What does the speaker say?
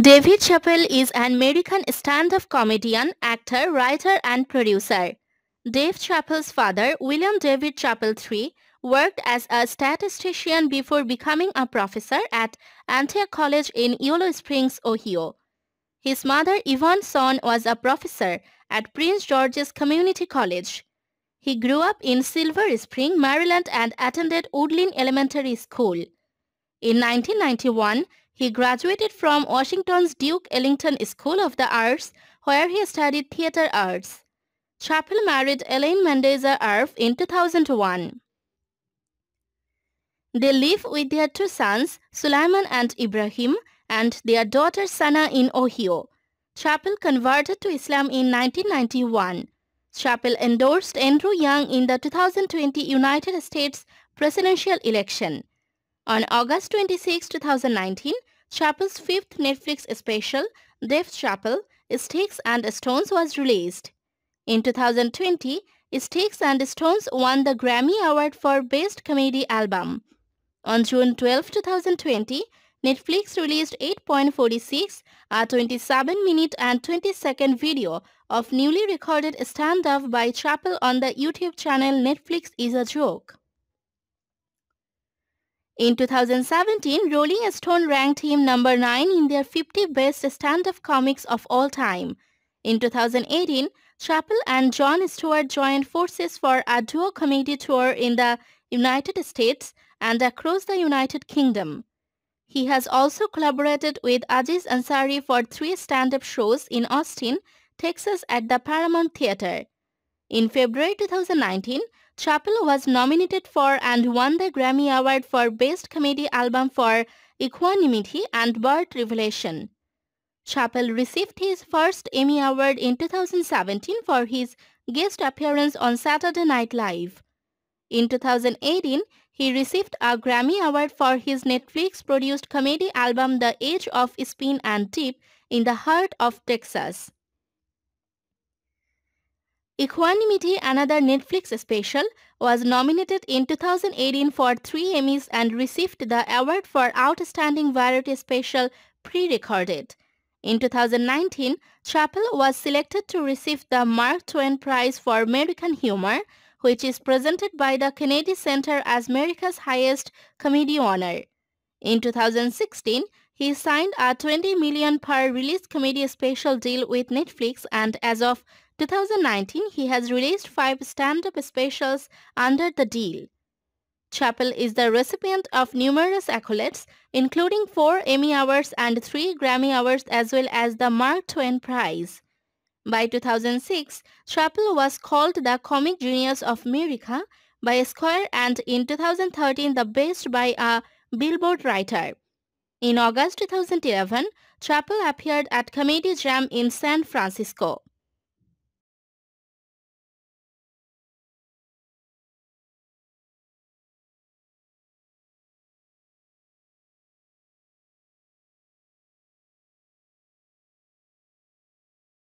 David Chappelle is an American stand-up comedian, actor, writer, and producer. Dave Chappelle's father, William David Chappelle III, worked as a statistician before becoming a professor at Antioch College in Yellow Springs, Ohio. His mother, Yvonne Son, was a professor at Prince George's Community College. He grew up in Silver Spring, Maryland and attended Woodland Elementary School. In 1991, he graduated from Washington's Duke Ellington School of the Arts, where he studied theater arts. Chappell married Elaine Mendoza Arf in 2001. They live with their two sons, Sulaiman and Ibrahim, and their daughter Sana in Ohio. Chappell converted to Islam in 1991. Chappell endorsed Andrew Young in the 2020 United States presidential election. On August 26, 2019, Chappell's fifth Netflix special, Def Chappell, Sticks and Stones was released. In 2020, Sticks and Stones won the Grammy Award for Best Comedy Album. On June 12, 2020, Netflix released 8.46, a 27-minute and 20-second video of newly recorded stand-up by Chappell on the YouTube channel Netflix is a Joke. In 2017, Rolling Stone ranked him number 9 in their 50 best stand-up comics of all time. In 2018, Chappell and John Stewart joined forces for a duo comedy tour in the United States and across the United Kingdom. He has also collaborated with Ajiz Ansari for three stand-up shows in Austin, Texas at the Paramount Theater. In February 2019, Chapel was nominated for and won the Grammy Award for Best Comedy Album for Equanimity and Bird Revelation. Chapel received his first Emmy Award in 2017 for his guest appearance on Saturday Night Live. In 2018, he received a Grammy Award for his Netflix-produced comedy album The Age of Spin and Deep in the Heart of Texas. Equanimity, another Netflix special, was nominated in 2018 for three Emmys and received the award for Outstanding Variety Special pre-recorded. In 2019, Chapel was selected to receive the Mark Twain Prize for American Humor, which is presented by the Kennedy Center as America's highest comedy honor. In 2016, he signed a 20 million per release comedy special deal with Netflix and as of 2019, he has released five stand-up specials under the deal. Chappell is the recipient of numerous accolades, including four Emmy Awards and three Grammy Awards as well as the Mark Twain Prize. By 2006, Chappell was called the Comic Genius of America by Esquire and in 2013 the best by a Billboard writer. In August 2011, Chappell appeared at Comedy Jam in San Francisco.